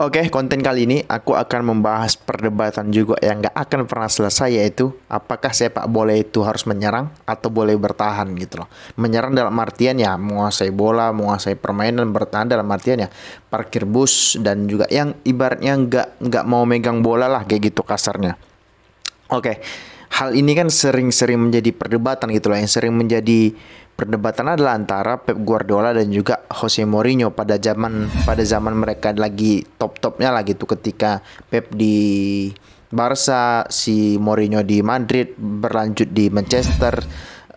Oke, okay, konten kali ini aku akan membahas perdebatan juga yang nggak akan pernah selesai yaitu apakah sepak bola itu harus menyerang atau boleh bertahan gitu loh. Menyerang dalam artian ya menguasai bola, menguasai permainan, bertahan dalam artian ya parkir bus dan juga yang ibaratnya nggak nggak mau megang bola lah kayak gitu kasarnya. Oke. Okay hal ini kan sering-sering menjadi perdebatan gitu loh. Yang sering menjadi perdebatan adalah antara Pep Guardiola dan juga Jose Mourinho pada zaman pada zaman mereka lagi top-topnya lah gitu ketika Pep di Barca, si Mourinho di Madrid, berlanjut di Manchester,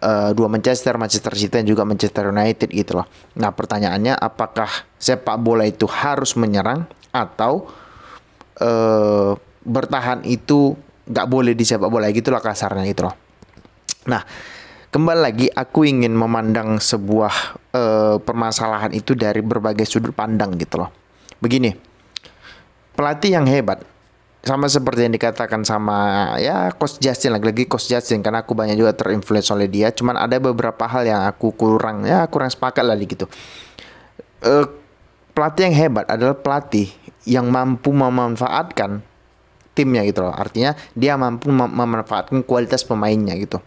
uh, dua Manchester, Manchester City dan juga Manchester United gitu loh. Nah, pertanyaannya apakah sepak bola itu harus menyerang atau uh, bertahan itu nggak boleh di sepak bola gitulah kasarnya gitu loh. Nah, kembali lagi aku ingin memandang sebuah uh, permasalahan itu dari berbagai sudut pandang gitu loh. Begini, pelatih yang hebat sama seperti yang dikatakan sama ya Coach Justin lagi-lagi Coach Justin karena aku banyak juga terinfluence oleh dia cuman ada beberapa hal yang aku kurang ya kurang sepakat lagi gitu uh, pelatih yang hebat adalah pelatih yang mampu memanfaatkan timnya gitu loh. Artinya dia mampu mem memanfaatkan kualitas pemainnya gitu.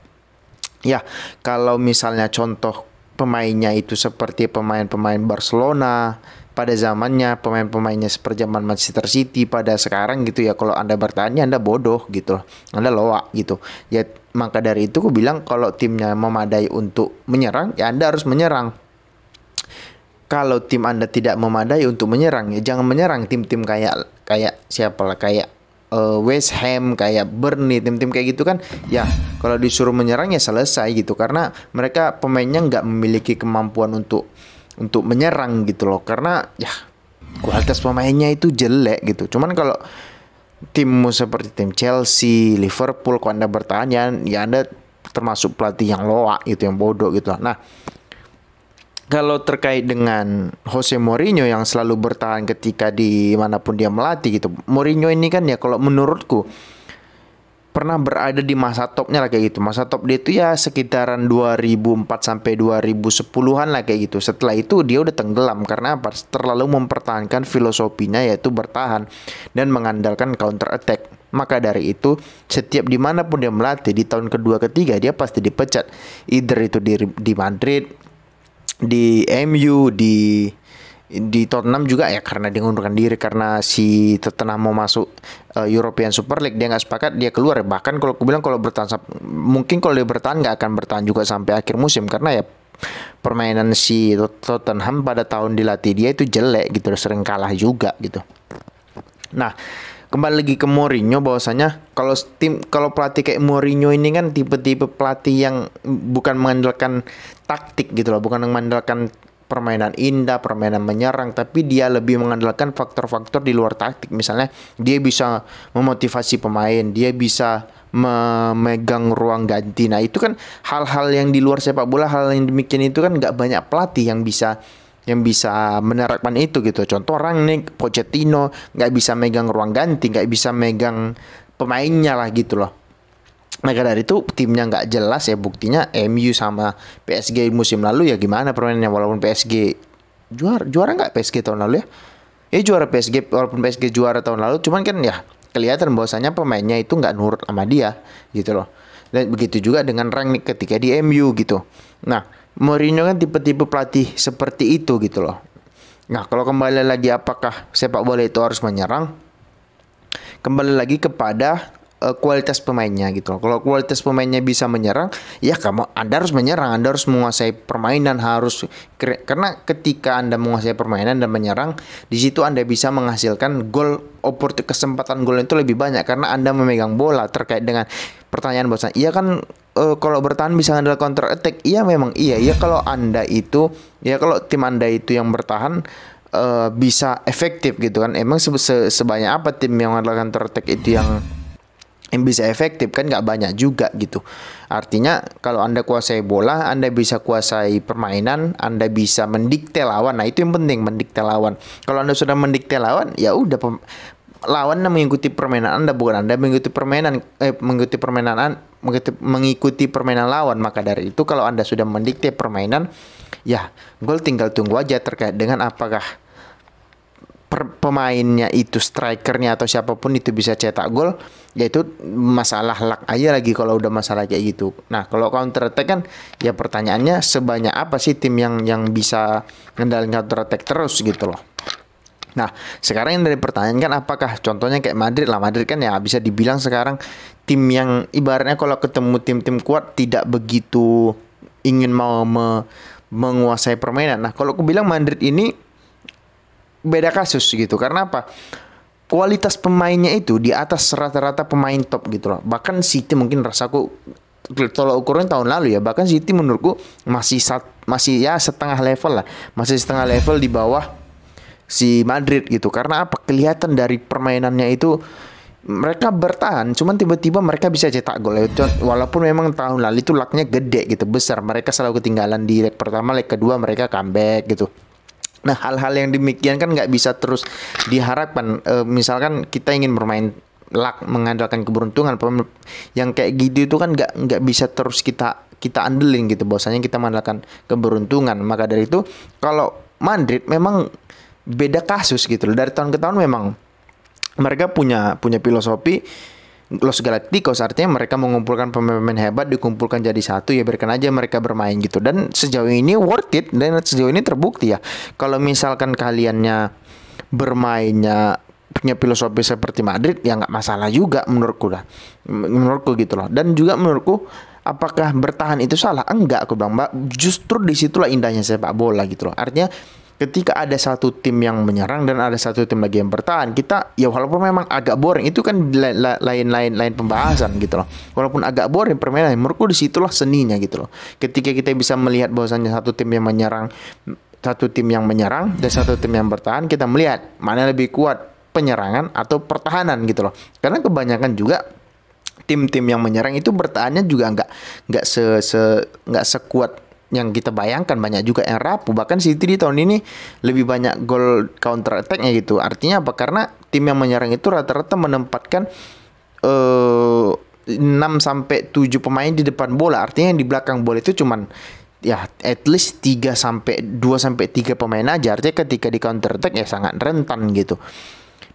Ya, kalau misalnya contoh pemainnya itu seperti pemain-pemain Barcelona pada zamannya, pemain-pemainnya seperti zaman Manchester City pada sekarang gitu ya. Kalau Anda bertanya Anda bodoh gitu loh. Anda loak gitu. Ya maka dari itu aku bilang kalau timnya memadai untuk menyerang, ya Anda harus menyerang kalau tim Anda tidak memadai untuk menyerang ya jangan menyerang tim-tim kayak kayak siapa lah kayak uh, West Ham kayak Burnley tim-tim kayak gitu kan ya kalau disuruh menyerang ya selesai gitu karena mereka pemainnya nggak memiliki kemampuan untuk untuk menyerang gitu loh karena ya kualitas pemainnya itu jelek gitu cuman kalau timmu seperti tim Chelsea, Liverpool, kalau anda bertanya, ya anda termasuk pelatih yang loak gitu, yang bodoh gitu. Nah, kalau terkait dengan Jose Mourinho yang selalu bertahan ketika di manapun dia melatih gitu. Mourinho ini kan ya kalau menurutku pernah berada di masa topnya lah kayak gitu. Masa top dia itu ya sekitaran 2004 sampai 2010-an lah kayak gitu. Setelah itu dia udah tenggelam karena apa? Terlalu mempertahankan filosofinya yaitu bertahan dan mengandalkan counter attack. Maka dari itu, setiap dimanapun dia melatih di tahun kedua ketiga dia pasti dipecat. Either itu di, di Madrid, di MU di di Tottenham juga ya karena dia mengundurkan diri karena si Tottenham mau masuk uh, European Super League dia nggak sepakat dia keluar bahkan kalau aku bilang kalau bertahan mungkin kalau dia bertahan nggak akan bertahan juga sampai akhir musim karena ya permainan si Tottenham pada tahun dilatih dia itu jelek gitu sering kalah juga gitu nah kembali lagi ke Mourinho bahwasanya kalau tim kalau pelatih kayak Mourinho ini kan tipe-tipe pelatih yang bukan mengandalkan taktik gitu loh, bukan mengandalkan permainan indah, permainan menyerang, tapi dia lebih mengandalkan faktor-faktor di luar taktik. Misalnya dia bisa memotivasi pemain, dia bisa memegang ruang ganti. Nah itu kan hal-hal yang di luar sepak bola, hal yang demikian itu kan nggak banyak pelatih yang bisa yang bisa menerapkan itu gitu. Contoh orang nih Pochettino nggak bisa megang ruang ganti, nggak bisa megang pemainnya lah gitu loh. Maka dari itu timnya nggak jelas ya buktinya MU sama PSG musim lalu ya gimana permainannya walaupun PSG juara juara nggak PSG tahun lalu ya? Ya juara PSG walaupun PSG juara tahun lalu cuman kan ya kelihatan bahwasanya pemainnya itu nggak nurut sama dia gitu loh. Dan begitu juga dengan Rangnick ketika di MU gitu. Nah, Mourinho kan tipe-tipe pelatih seperti itu gitu loh. Nah, kalau kembali lagi apakah sepak bola itu harus menyerang? Kembali lagi kepada uh, kualitas pemainnya gitu loh. Kalau kualitas pemainnya bisa menyerang, ya kamu Anda harus menyerang, Anda harus menguasai permainan, harus karena ketika Anda menguasai permainan dan menyerang, di situ Anda bisa menghasilkan gol kesempatan gol itu lebih banyak karena Anda memegang bola terkait dengan pertanyaan bosan. Iya kan uh, kalau bertahan bisa ngandalkan counter attack. Iya memang iya. Ya kalau Anda itu ya kalau tim Anda itu yang bertahan uh, bisa efektif gitu kan. Emang se se sebanyak apa tim yang ngandalkan counter attack itu yang yang bisa efektif kan nggak banyak juga gitu. Artinya kalau anda kuasai bola, anda bisa kuasai permainan, anda bisa mendikte lawan. Nah itu yang penting mendikte lawan. Kalau anda sudah mendikte lawan, ya udah lawan mengikuti permainan anda bukan anda mengikuti permainan eh mengikuti permainan mengikuti permainan lawan. Maka dari itu kalau Anda sudah mendikte permainan, ya gol tinggal tunggu aja terkait dengan apakah per, pemainnya itu strikernya atau siapapun itu bisa cetak gol yaitu masalah luck aja lagi kalau udah masalah kayak gitu nah kalau counter attack kan ya pertanyaannya sebanyak apa sih tim yang yang bisa ngendalin counter attack terus gitu loh Nah, sekarang yang dari pertanyaan kan apakah contohnya kayak Madrid lah. Madrid kan ya bisa dibilang sekarang tim yang ibaratnya kalau ketemu tim-tim kuat tidak begitu ingin mau me menguasai permainan. Nah, kalau aku bilang Madrid ini beda kasus gitu. Karena apa? Kualitas pemainnya itu di atas rata-rata pemain top gitu loh. Bahkan City mungkin rasaku kalau ukurannya tahun lalu ya bahkan City menurutku masih sat, masih ya setengah level lah masih setengah level di bawah si Madrid gitu. Karena apa? Kelihatan dari permainannya itu mereka bertahan, cuman tiba-tiba mereka bisa cetak gol. Walaupun memang tahun lalu itu laknya gede gitu, besar. Mereka selalu ketinggalan di leg pertama, leg kedua mereka comeback gitu. Nah, hal-hal yang demikian kan nggak bisa terus diharapkan. E, misalkan kita ingin bermain luck mengandalkan keberuntungan yang kayak gitu itu kan nggak nggak bisa terus kita kita andelin gitu bahwasanya kita mengandalkan keberuntungan maka dari itu kalau Madrid memang beda kasus gitu loh. Dari tahun ke tahun memang mereka punya punya filosofi Los Galacticos artinya mereka mengumpulkan pemain-pemain hebat dikumpulkan jadi satu ya biarkan aja mereka bermain gitu dan sejauh ini worth it dan sejauh ini terbukti ya kalau misalkan kaliannya bermainnya punya filosofi seperti Madrid ya nggak masalah juga menurutku lah menurutku gitu loh dan juga menurutku apakah bertahan itu salah enggak aku bilang mbak justru disitulah indahnya sepak bola gitu loh artinya ketika ada satu tim yang menyerang dan ada satu tim lagi yang bertahan kita ya walaupun memang agak boring itu kan lain-lain lain pembahasan gitu loh walaupun agak boring permainan menurutku disitulah seninya gitu loh ketika kita bisa melihat bahwasannya satu tim yang menyerang satu tim yang menyerang dan satu tim yang bertahan kita melihat mana lebih kuat penyerangan atau pertahanan gitu loh karena kebanyakan juga tim-tim yang menyerang itu bertahannya juga nggak nggak se nggak sekuat yang kita bayangkan banyak juga yang rapuh bahkan City di tahun ini lebih banyak gol counter attacknya gitu artinya apa karena tim yang menyerang itu rata-rata menempatkan eh, enam 6 sampai tujuh pemain di depan bola artinya yang di belakang bola itu cuman ya at least tiga sampai dua sampai tiga pemain aja artinya ketika di counter attack ya sangat rentan gitu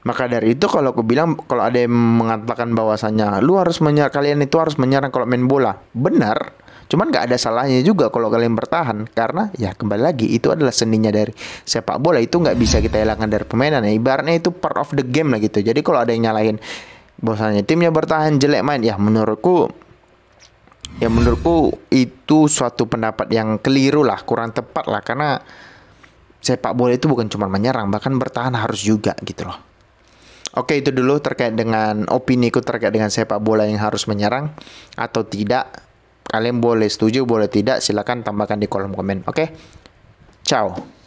maka dari itu kalau aku bilang kalau ada yang mengatakan bahwasannya lu harus menyerang kalian itu harus menyerang kalau main bola benar Cuman nggak ada salahnya juga kalau kalian bertahan karena ya kembali lagi itu adalah seninya dari sepak bola itu nggak bisa kita hilangkan dari permainan ya. Ibaratnya itu part of the game lah gitu. Jadi kalau ada yang nyalain, bosannya timnya bertahan jelek main ya menurutku ya menurutku itu suatu pendapat yang keliru lah, kurang tepat lah karena sepak bola itu bukan cuma menyerang, bahkan bertahan harus juga gitu loh. Oke itu dulu terkait dengan opini ku terkait dengan sepak bola yang harus menyerang atau tidak Kalian boleh setuju, boleh tidak, silahkan tambahkan di kolom komen. Oke, okay? ciao.